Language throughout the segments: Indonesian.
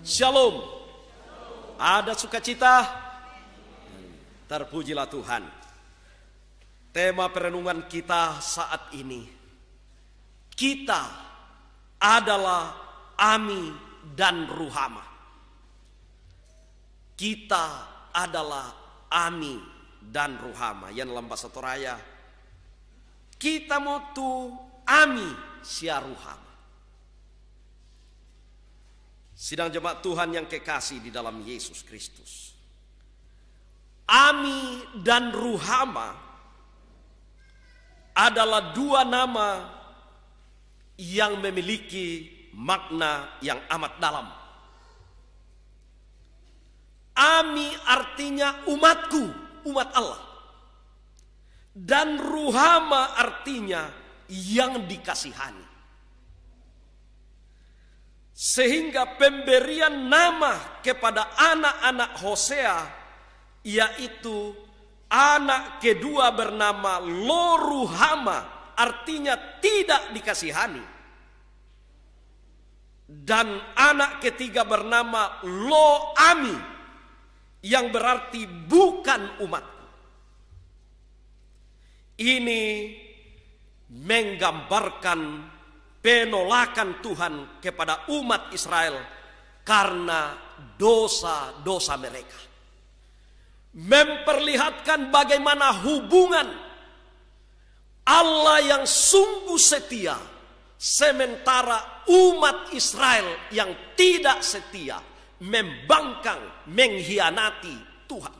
Shalom. Ada sukacita. Terpujilah Tuhan. Tema perenungan kita saat ini. Kita adalah Ami dan Ruhama. Kita adalah Ami dan Ruhama. Yang lembah satu raya. Kita mau tu Ami siar Ruhama. Sidang jemaat Tuhan yang kekasih di dalam Yesus Kristus. Ami dan Ruhama adalah dua nama yang memiliki makna yang amat dalam. Ami artinya umatku, umat Allah. Dan Ruhama artinya yang dikasihani. Sehingga pemberian nama kepada anak-anak Hosea yaitu anak kedua bernama Loruhama artinya tidak dikasihani dan anak ketiga bernama Loami yang berarti bukan umat. Ini menggambarkan penolakan Tuhan kepada umat Israel karena dosa-dosa mereka. Memperlihatkan bagaimana hubungan Allah yang sungguh setia sementara umat Israel yang tidak setia membangkang, mengkhianati Tuhan.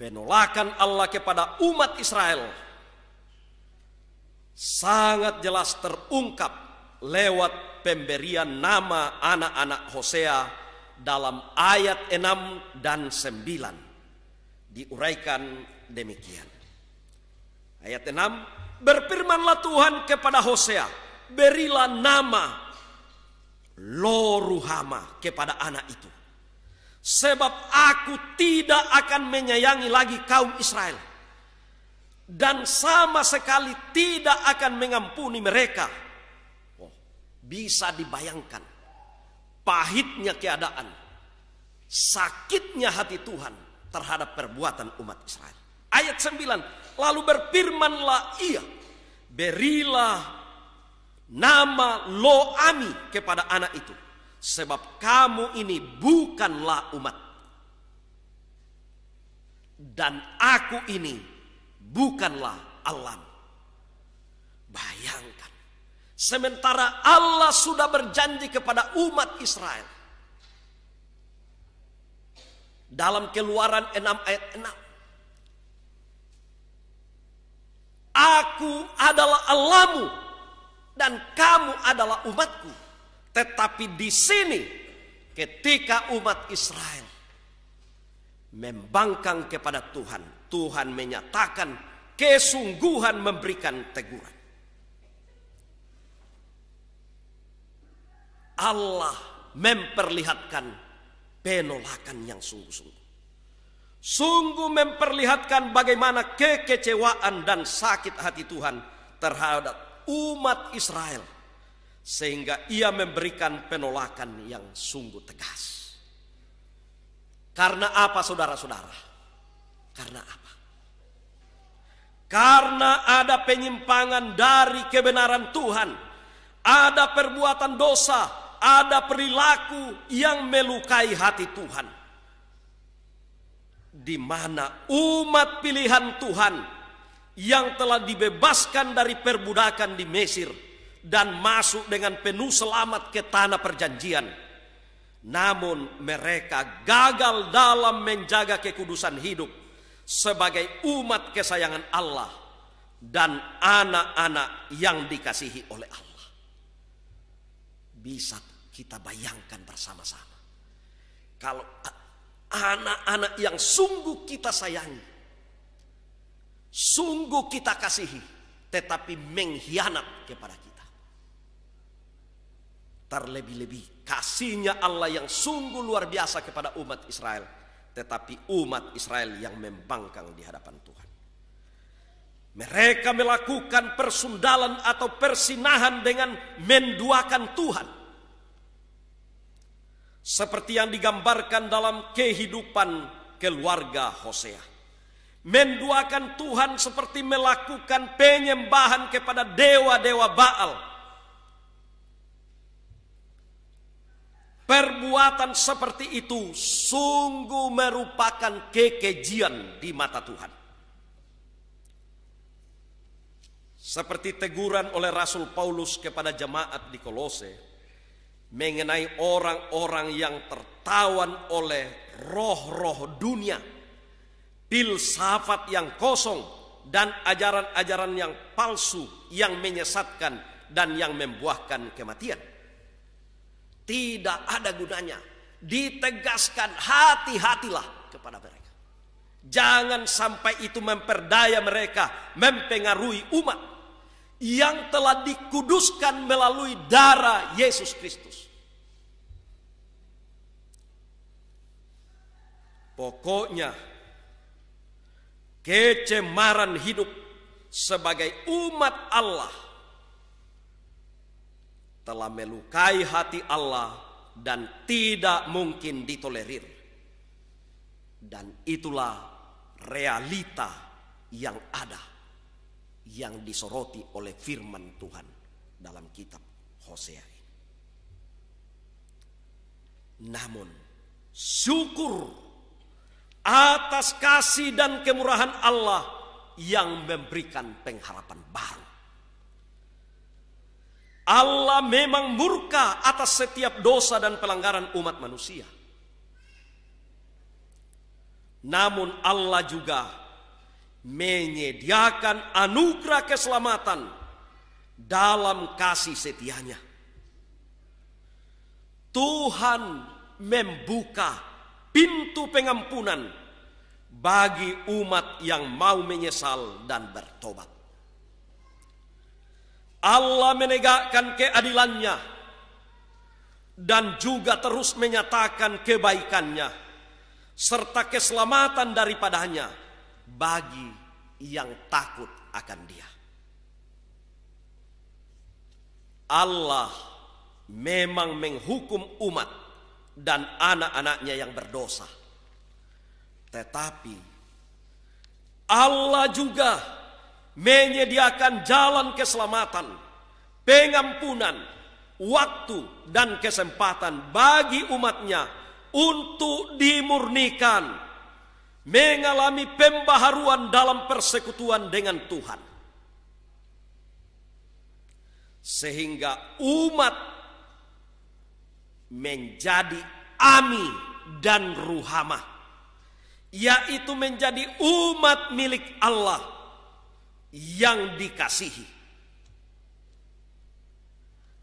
Penolakan Allah kepada umat Israel sangat jelas terungkap lewat pemberian nama anak-anak Hosea dalam ayat 6 dan 9 diuraikan demikian ayat 6 berfirmanlah Tuhan kepada Hosea berilah nama Loruhama kepada anak itu sebab aku tidak akan menyayangi lagi kaum Israel dan sama sekali tidak akan mengampuni mereka. Oh, bisa dibayangkan pahitnya keadaan, sakitnya hati Tuhan terhadap perbuatan umat Israel. Ayat 9, lalu berfirmanlah ia, berilah nama Loami kepada anak itu, sebab kamu ini bukanlah umat. Dan aku ini bukanlah alam. Bayangkan. Sementara Allah sudah berjanji kepada umat Israel. Dalam keluaran 6 ayat 6. Aku adalah Allahmu dan kamu adalah umatku. Tetapi di sini ketika umat Israel membangkang kepada Tuhan, Tuhan menyatakan kesungguhan memberikan teguran. Allah memperlihatkan penolakan yang sungguh-sungguh. Sungguh memperlihatkan bagaimana kekecewaan dan sakit hati Tuhan terhadap umat Israel. Sehingga ia memberikan penolakan yang sungguh tegas. Karena apa saudara-saudara? Karena apa? Karena ada penyimpangan dari kebenaran Tuhan, ada perbuatan dosa, ada perilaku yang melukai hati Tuhan. Di mana umat pilihan Tuhan yang telah dibebaskan dari perbudakan di Mesir dan masuk dengan penuh selamat ke tanah perjanjian. Namun mereka gagal dalam menjaga kekudusan hidup sebagai umat kesayangan Allah dan anak-anak yang dikasihi oleh Allah. Bisa kita bayangkan bersama-sama. Kalau anak-anak yang sungguh kita sayangi, sungguh kita kasihi, tetapi mengkhianat kepada kita. Terlebih-lebih kasihnya Allah yang sungguh luar biasa kepada umat Israel tetapi umat Israel yang membangkang di hadapan Tuhan. Mereka melakukan persundalan atau persinahan dengan menduakan Tuhan. Seperti yang digambarkan dalam kehidupan keluarga Hosea. Menduakan Tuhan seperti melakukan penyembahan kepada dewa-dewa Baal Perbuatan seperti itu sungguh merupakan kekejian di mata Tuhan. Seperti teguran oleh Rasul Paulus kepada jemaat di Kolose mengenai orang-orang yang tertawan oleh roh-roh dunia, filsafat yang kosong dan ajaran-ajaran yang palsu yang menyesatkan dan yang membuahkan kematian. Tidak ada gunanya. Ditegaskan hati-hatilah kepada mereka. Jangan sampai itu memperdaya mereka, mempengaruhi umat yang telah dikuduskan melalui darah Yesus Kristus. Pokoknya, kecemaran hidup sebagai umat Allah telah melukai hati Allah dan tidak mungkin ditolerir. Dan itulah realita yang ada yang disoroti oleh firman Tuhan dalam kitab Hosea. Namun syukur atas kasih dan kemurahan Allah yang memberikan pengharapan baru. Allah memang murka atas setiap dosa dan pelanggaran umat manusia. Namun Allah juga menyediakan anugerah keselamatan dalam kasih setianya. Tuhan membuka pintu pengampunan bagi umat yang mau menyesal dan bertobat. Allah menegakkan keadilannya dan juga terus menyatakan kebaikannya serta keselamatan daripadanya bagi yang takut akan dia. Allah memang menghukum umat dan anak-anaknya yang berdosa. Tetapi Allah juga menyediakan jalan keselamatan, pengampunan, waktu dan kesempatan bagi umatnya untuk dimurnikan, mengalami pembaharuan dalam persekutuan dengan Tuhan. Sehingga umat menjadi ami dan ruhama. Yaitu menjadi umat milik Allah yang dikasihi.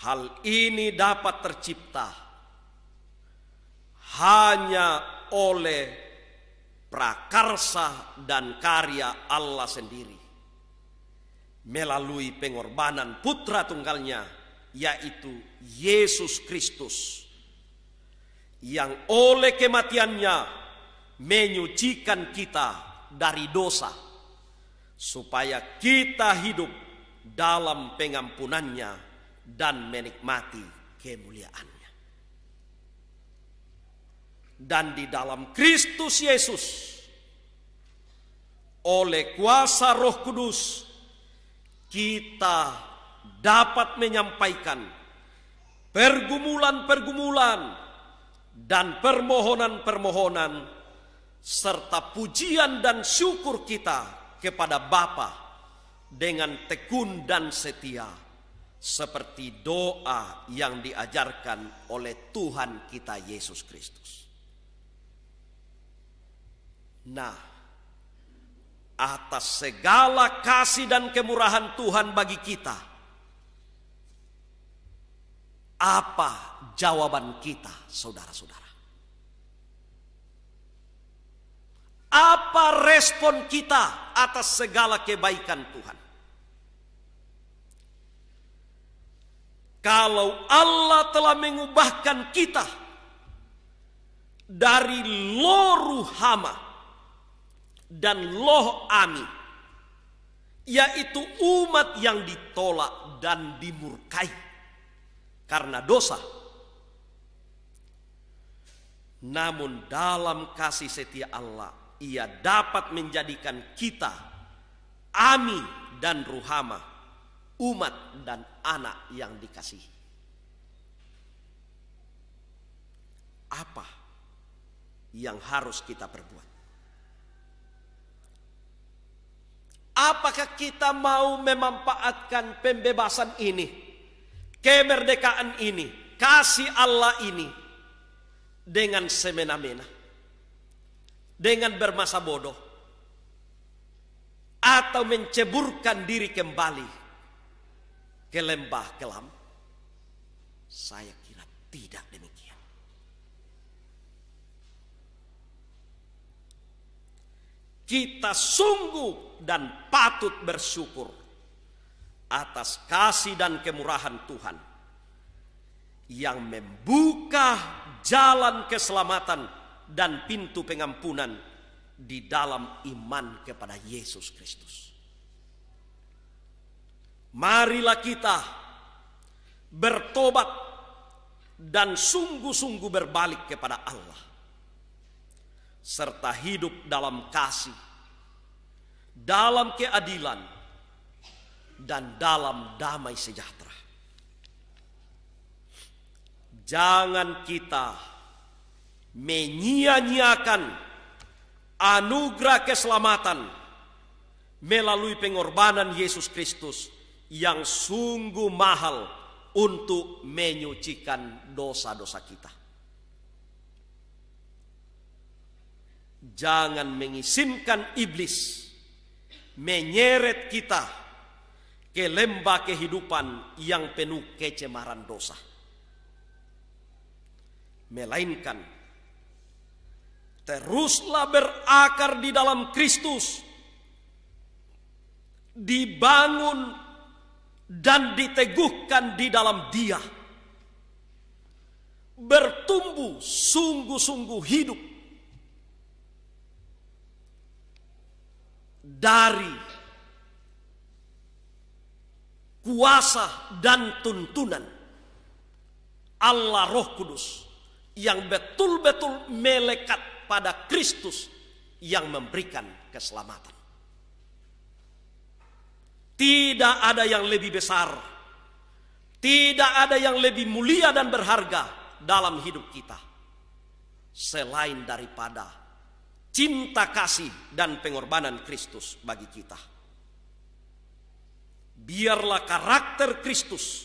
Hal ini dapat tercipta hanya oleh prakarsa dan karya Allah sendiri melalui pengorbanan putra tunggalnya yaitu Yesus Kristus yang oleh kematiannya menyucikan kita dari dosa supaya kita hidup dalam pengampunannya dan menikmati kemuliaannya. Dan di dalam Kristus Yesus, oleh kuasa Roh Kudus, kita dapat menyampaikan pergumulan-pergumulan dan permohonan-permohonan serta pujian dan syukur kita kepada Bapa dengan tekun dan setia seperti doa yang diajarkan oleh Tuhan kita Yesus Kristus. Nah, atas segala kasih dan kemurahan Tuhan bagi kita, apa jawaban kita, saudara-saudara? Apa respon kita atas segala kebaikan Tuhan? Kalau Allah telah mengubahkan kita dari loruhama hama dan loh ami, yaitu umat yang ditolak dan dimurkai karena dosa. Namun dalam kasih setia Allah, ia dapat menjadikan kita, Ami dan Ruhama, umat dan anak yang dikasihi. Apa yang harus kita perbuat? Apakah kita mau memanfaatkan pembebasan ini, kemerdekaan ini, kasih Allah ini dengan semena-mena? dengan bermasa bodoh atau menceburkan diri kembali ke lembah kelam? Saya kira tidak demikian. Kita sungguh dan patut bersyukur atas kasih dan kemurahan Tuhan yang membuka jalan keselamatan dan pintu pengampunan di dalam iman kepada Yesus Kristus. Marilah kita bertobat dan sungguh-sungguh berbalik kepada Allah serta hidup dalam kasih, dalam keadilan, dan dalam damai sejahtera. Jangan kita menyia-nyiakan anugerah keselamatan melalui pengorbanan Yesus Kristus yang sungguh mahal untuk menyucikan dosa-dosa kita. Jangan mengizinkan iblis menyeret kita ke lembah kehidupan yang penuh kecemaran dosa. Melainkan Teruslah berakar di dalam Kristus. Dibangun dan diteguhkan di dalam Dia. Bertumbuh sungguh-sungguh hidup dari kuasa dan tuntunan Allah Roh Kudus yang betul-betul melekat kepada Kristus yang memberikan keselamatan. Tidak ada yang lebih besar, tidak ada yang lebih mulia dan berharga dalam hidup kita selain daripada cinta kasih dan pengorbanan Kristus bagi kita. Biarlah karakter Kristus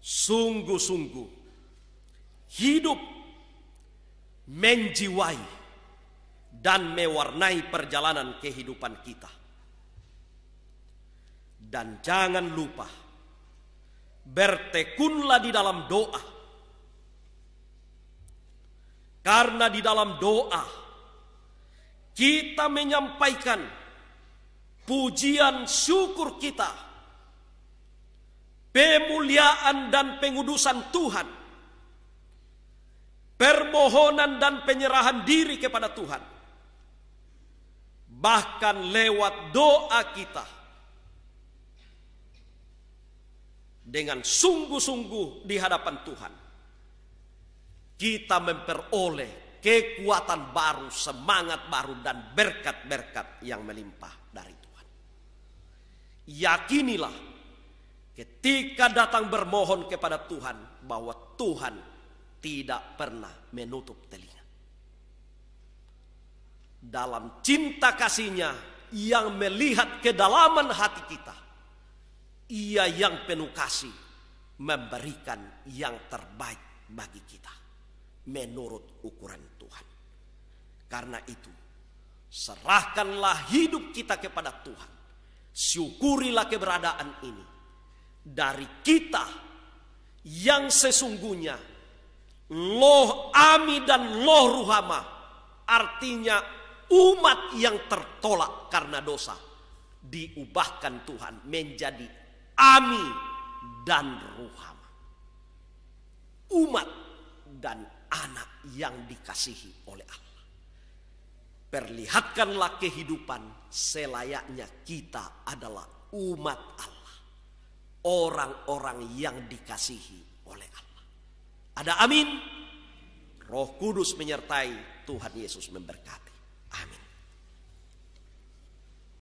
sungguh-sungguh hidup menjiwai dan mewarnai perjalanan kehidupan kita. Dan jangan lupa bertekunlah di dalam doa. Karena di dalam doa kita menyampaikan pujian syukur kita, pemuliaan dan pengudusan Tuhan permohonan dan penyerahan diri kepada Tuhan. Bahkan lewat doa kita dengan sungguh-sungguh di hadapan Tuhan, kita memperoleh kekuatan baru, semangat baru, dan berkat-berkat yang melimpah dari Tuhan. Yakinilah, ketika datang bermohon kepada Tuhan, bahwa Tuhan tidak pernah menutup telinga. Dalam cinta kasihnya yang melihat kedalaman hati kita. Ia yang penuh kasih memberikan yang terbaik bagi kita. Menurut ukuran Tuhan. Karena itu serahkanlah hidup kita kepada Tuhan. Syukurilah keberadaan ini. Dari kita yang sesungguhnya Loh Ami dan Loh Ruhama artinya umat yang tertolak karena dosa diubahkan Tuhan menjadi Ami dan Ruhama. Umat dan anak yang dikasihi oleh Allah. Perlihatkanlah kehidupan selayaknya kita adalah umat Allah. Orang-orang yang dikasihi oleh Allah. Ada amin. Roh Kudus menyertai Tuhan Yesus memberkati. Amin.